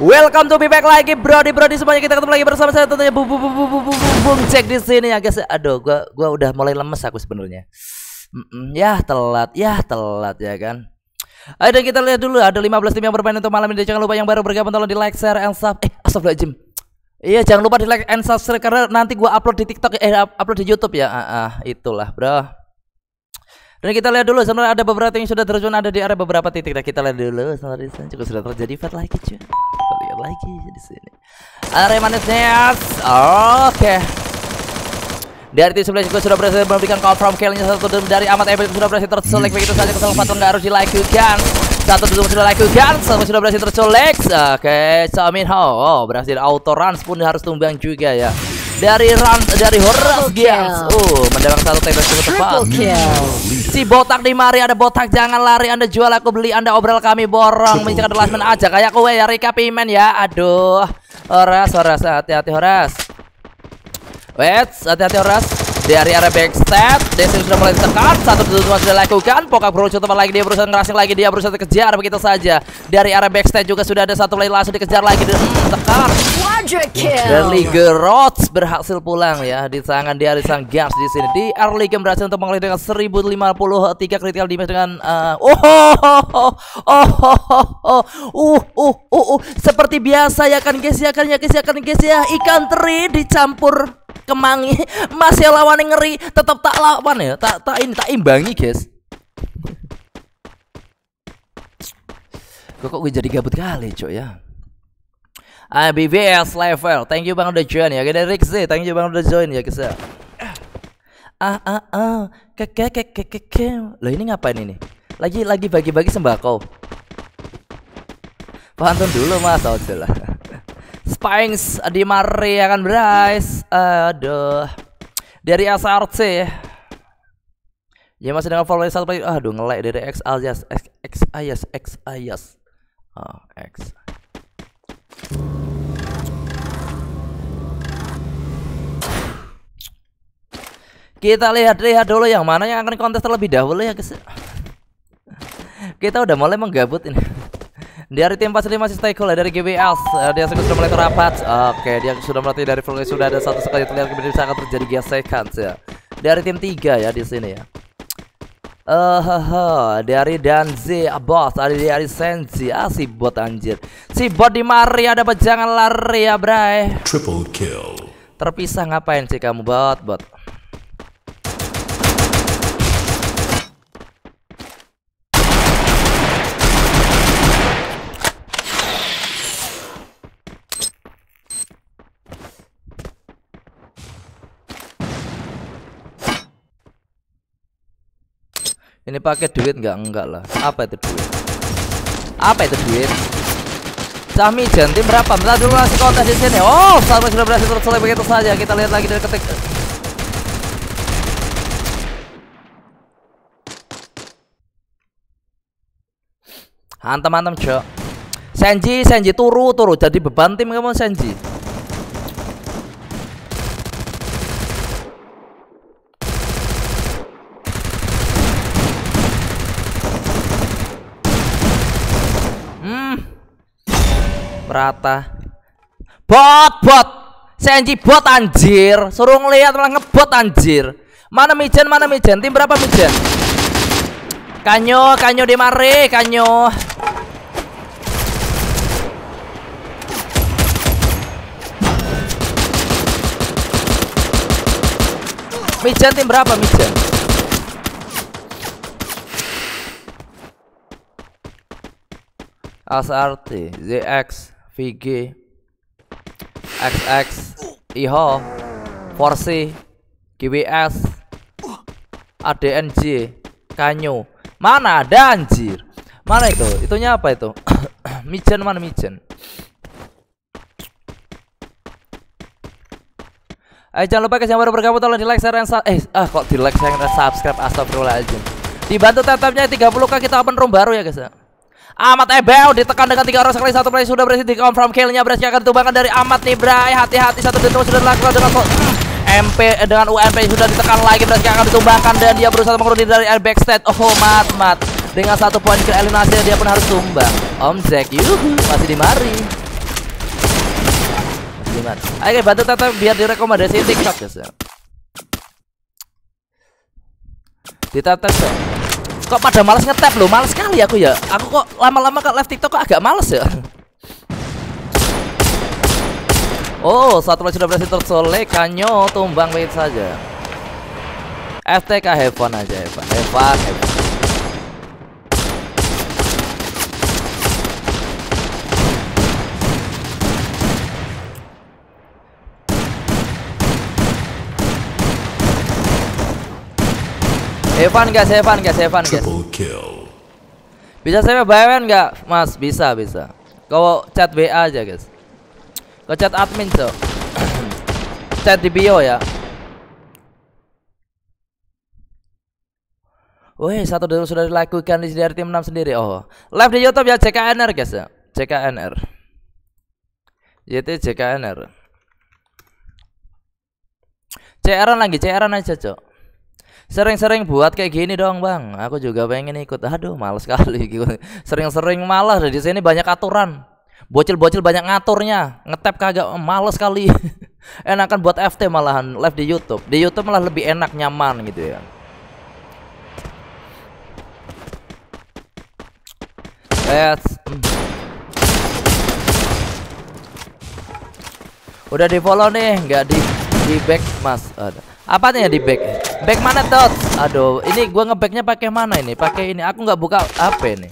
Welcome to be back lagi Brody Brody semuanya kita ketemu lagi bersama saya tentunya bu bu bu bu bu bu bu bu cek di sini ya guys. Aduh, gua gua udah mulai lemes aku sebenarnya. Mm ya telat, ya telat ya kan. Ayo kita lihat dulu ada 15 tim yang bermain untuk malam ini. Jangan lupa yang baru bergabung tolong di like, share, and sub. Eh, astagfirullahaladzim. Iya, jangan lupa di like and subscribe karena nanti gua upload di TikTok eh upload di YouTube ya. ah, ah itulah, Bro. Dan kita lihat dulu sebenarnya ada beberapa yang sudah terjun ada di area beberapa titik. Dan nah, kita lihat dulu sebenarnya di sana juga sudah terjadi fat lagi cuy. Kita lihat lagi di sini. Area manisnya. Oke. Okay. Dari tim sebelah juga sudah berhasil memberikan call from killnya satu dari amat Ebel sudah berhasil terselek begitu saja kesalahan patung nggak harus di kan. Satu dulu sudah kan. satu sudah berhasil tercolek. Oke, okay. Samin Ho oh, berhasil auto runs pun harus tumbang juga ya dari run dari Horus Gears. Uh, mendapat satu tembak cukup tepat. Si botak di mari ada botak jangan lari Anda jual aku beli Anda obral kami borong menjaga the aja kayak kue. ya Rika Pimen ya. Aduh. Horas, Horas, hati-hati Horas. Wait, hati-hati Horas. Dari area backstep, Desi sudah mulai tekan, satu tutup sudah lakukan, Pokok berusaha teman lagi, dia berusaha ngerasing lagi, dia berusaha dikejar, begitu saja. Dari area backstep juga sudah ada satu lagi langsung dikejar lagi, hmm, dan Ligerots berhasil pulang ya di tangan dia Arisan gas di sini. Di early game berhasil untuk mengalih dengan 1053 critical damage dengan uh, oh oh oh oh uh uh uh uh seperti biasa ya kan guys ya kan ya guys ya kan guys ya ikan teri dicampur kemangi masih ya lawan yang ngeri tetap tak lawan ya tak tak ini tak imbangi guys kok gue jadi gabut kali cok ya V ah, BBS level. Thank you bang udah join ya. Kita Z. thank you bang udah join ya kisah. Ya. Ah ah ah, Kekek kekek kekek. Lo ini ngapain ini? Lagi lagi bagi-bagi sembako. Pantun dulu mas, udah oh, lah. Spines di Maria ya kan Bryce. Aduh. Dari SRC. Ya masih dengan followers satu lagi. Aduh ngelek dari X alias X X alias X alias. Oh, X. Kita lihat-lihat dulu yang mana yang akan kontes terlebih dahulu ya guys. Kita udah mulai menggabut ini. Dari tim 45 masih stay cool ya dari GBL Dia sudah mulai terapat Oke dia sudah melatih dari Fulgis Sudah ada satu sekali terlihat kemudian bisa akan terjadi gesekan ya Dari tim 3 ya di sini ya Uh, dari Danzi bos ada dari Sensi ah si bot anjir si bot di Maria dapat jangan lari ya bray triple kill terpisah ngapain sih kamu bot bot Ini pakai duit nggak? Enggak lah. Apa itu duit? Apa itu duit? Sami jantim berapa? Bentar dulu masih kontes di sini. Oh, Sami sudah berhasil selesai begitu saja. Kita lihat lagi dari ketik. Hantam-hantam, Cok. Senji, Senji turu, turu. Jadi beban tim kamu Senji. Rata, Bot, bot. Senji bot anjir. Suruh ngelihat malah ngebot anjir. Mana Mijen, mana Mijen? Tim berapa Mijen? Kanyo, Kanyo di mare, Kanyo. Mijen tim berapa Mijen? SRT ZX VG XX IHO Forsi GWS ADNJ Kanyo Mana ada anjir Mana itu? Itunya apa itu? mijen mana mijen? eh jangan lupa guys yang baru bergabung tolong di like, share, dan eh ah kok di like, share, dan subscribe astagfirullahaladzim. Dibantu tetapnya 30k kita open room baru ya guys. Ya. Amat Ebel ditekan dengan tiga orang sekali satu play sudah berhasil dikonfirm killnya berhasil akan tumbangkan dari Amat nih Bray hati-hati satu detik sudah dilakukan dengan MP eh, dengan UMP sudah ditekan lagi berhasil akan ditumbangkan dan dia berusaha mengerudi dari air backstage oh mat mat dengan satu poin ke eliminasi dia pun harus tumbang Om Zack yuhu masih di mari masih di oke bantu tata biar direkomendasi TikTok guys ya ditatap dong Kok pada males ngetap lo males sekali aku ya. Aku kok lama-lama ke live TikTok kok agak males ya. Oh, satu lagi sudah berhasil tersolek, kanyo tumbang wait saja. FTK Heaven aja Heaven, Heaven, Heaven. Evan guys, Evan guys, Evan guys. Bisa saya bayaran nggak, Mas? Bisa, bisa. Kau chat WA aja guys. Kau chat admin so. chat di bio ya. Wih, satu dulu sudah dilakukan di dari tim enam sendiri. Oh, live di YouTube ya CKNR guys ya. CKNR. Jt CKNR. CRN lagi, CRN aja, Cok sering-sering buat kayak gini dong bang aku juga pengen ikut aduh males kali. sering-sering malah di sini banyak aturan bocil-bocil banyak ngaturnya ngetep kagak males kali enakan buat FT malahan live di YouTube di YouTube malah lebih enak nyaman gitu ya Let's... Hmm. Udah di follow nih, nggak di di back mas. Apa nih ya di back? Back mana tot? Aduh, ini gua ngebacknya pakai mana ini? Pakai ini. Aku nggak buka HP ini.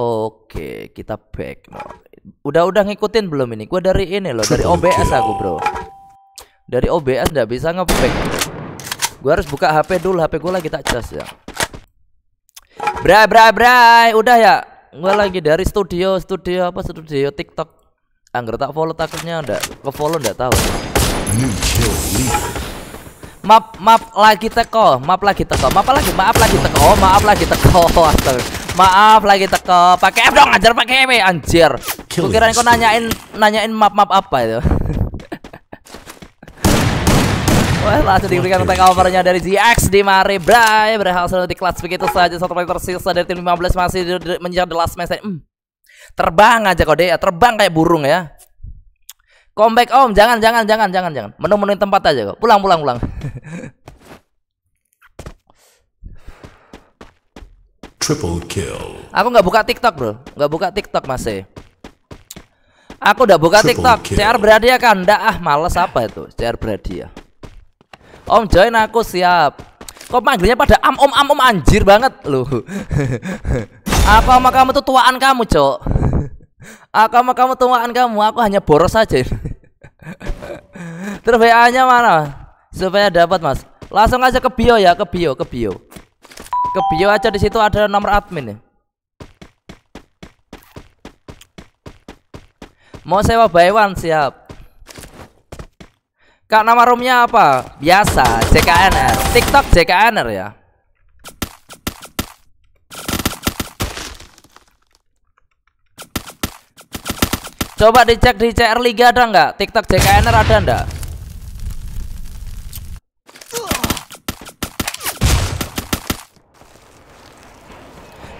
Oke, kita back. Udah udah ngikutin belum ini? Gua dari ini loh, dari OBS aku, Bro. Dari OBS nggak bisa ngeback. Gua harus buka HP dulu, HP gua lagi tak cas ya. Bray, bray, bray. Udah ya. Gua lagi dari studio, studio apa? Studio TikTok. Angger tak follow takutnya ndak ke follow enggak tahu map map lagi teko map lagi teko map lagi maaf lagi teko oh, maaf lagi teko astaga maaf lagi teko pakai F dong ajar pakai M anjir kira kira kau nanyain nanyain map map apa itu Wah, langsung diberikan take overnya dari ZX di Mari Bray berhasil di kelas begitu saja satu poin tersisa dari tim 15 masih menjadi the last match. Hmm. Terbang aja kode ya, terbang kayak burung ya comeback om jangan jangan jangan jangan jangan menu-menuin tempat aja kok pulang pulang pulang triple kill aku nggak buka tiktok bro nggak buka tiktok masih e. aku udah buka triple tiktok kill. CR beradia ya, kan ndak ah males apa itu CR beradia ya? om join aku siap kok manggilnya pada am om am om anjir banget loh apa sama kamu tuh tuaan kamu cok ah, kamu kamu tuaan kamu aku hanya boros saja terus WA nya mana supaya dapat mas langsung aja ke bio ya ke bio ke bio ke bio aja di situ ada nomor admin ya mau sewa baywan siap kak nama roomnya apa biasa JKNR TikTok JKNR ya Coba dicek di CR Liga ada nggak? TikTok JKNR ada nggak?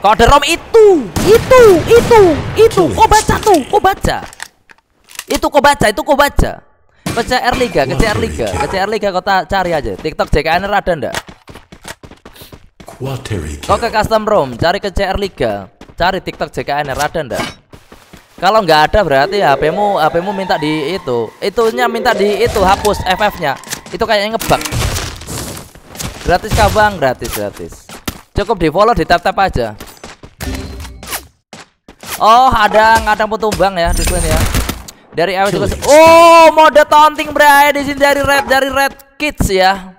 Kode rom itu, itu, itu, itu. Kau baca tuh, kau baca. Itu kau baca, itu kau baca. Ke CR Liga, ke CR Liga, ke CR Liga kau cari aja. TikTok JKNR ada ndak? Kau ke custom room, cari ke CR Liga, cari TikTok JKNR ada ndak? Kalau nggak ada berarti HPmu HPmu minta di itu. Itunya minta di itu hapus FF-nya. Itu kayaknya ngebug. Gratis kah Gratis, gratis. Cukup di follow di tap-tap aja. Oh, ada ngadang bang ya di ya. Dari awal juga. Oh, mode taunting berakhir di sini dari Red dari Red Kids ya.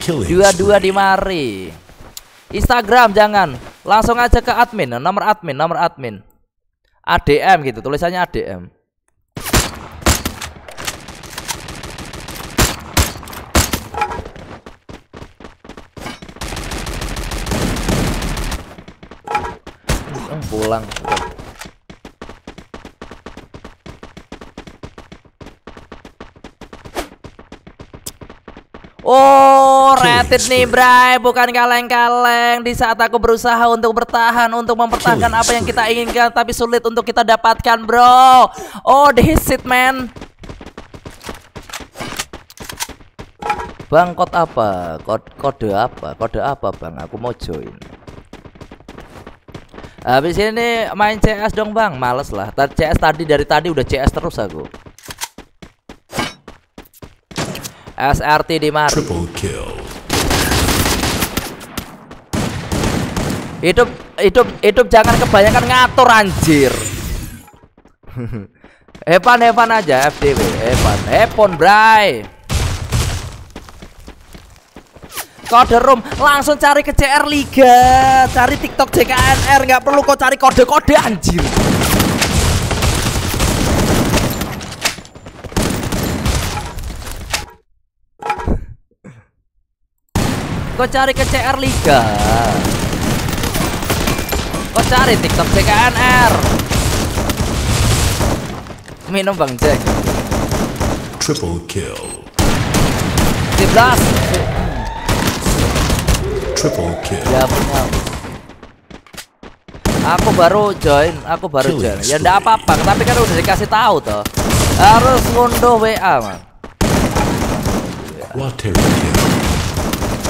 Dua-dua di mari. Instagram jangan. Langsung aja ke admin, nomor admin, nomor admin. ADM gitu tulisannya ADM hmm, pulang Oh United nih Bray bukan kaleng-kaleng di saat aku berusaha untuk bertahan untuk mempertahankan apa yang kita inginkan tapi sulit untuk kita dapatkan bro oh the it man Bang kod apa kode, kode apa kode apa bang aku mau join Habis ini main CS dong bang Males lah CS tadi dari tadi udah CS terus aku SRT di mari Triple kill hidup hidup hidup jangan kebanyakan ngatur anjir hepan hepan aja FDW hepan hepon Bray kode room langsung cari ke CR Liga cari TikTok JKNR nggak perlu kau cari kode-kode anjir kau cari ke CR Liga Kok cari TikTok CKNR? Minum Bang Jack. Triple kill. 17. Triple kill. Ya benar. Aku baru join, aku baru join. Ya enggak apa-apa, tapi kan udah dikasih tahu toh. Harus ngunduh WA, Mas.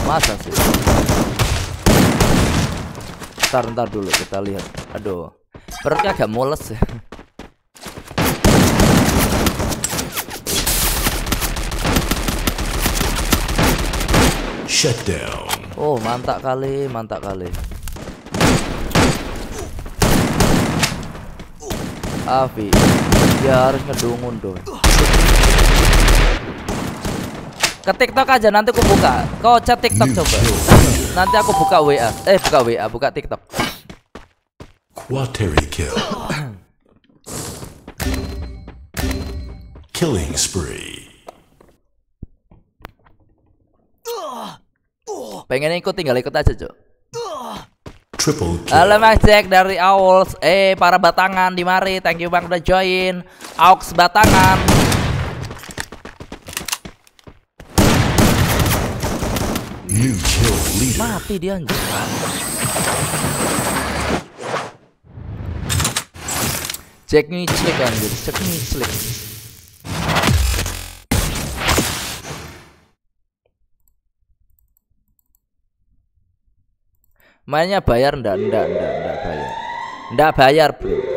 Masa sih? ntar ntar dulu kita lihat aduh perutnya agak mules ya. Shutdown. Oh mantap kali mantap kali Api dia harus ngedungun dong ke TikTok aja nanti aku buka. Kau chat TikTok coba. Nanti aku buka WA. Eh buka WA, buka TikTok. Quateri kill. Killing spree. Pengen ikut tinggal ikut aja, Cok. Triple kill. Halo Mas Jack dari Owls. Eh para batangan di mari, thank you Bang udah join. Aux batangan. You kill leader. Mati dia anjir. Cek nih cek anjir, cek nih cek. Mainnya bayar ndak ndak ndak ndak bayar. Ndak bayar, Bro.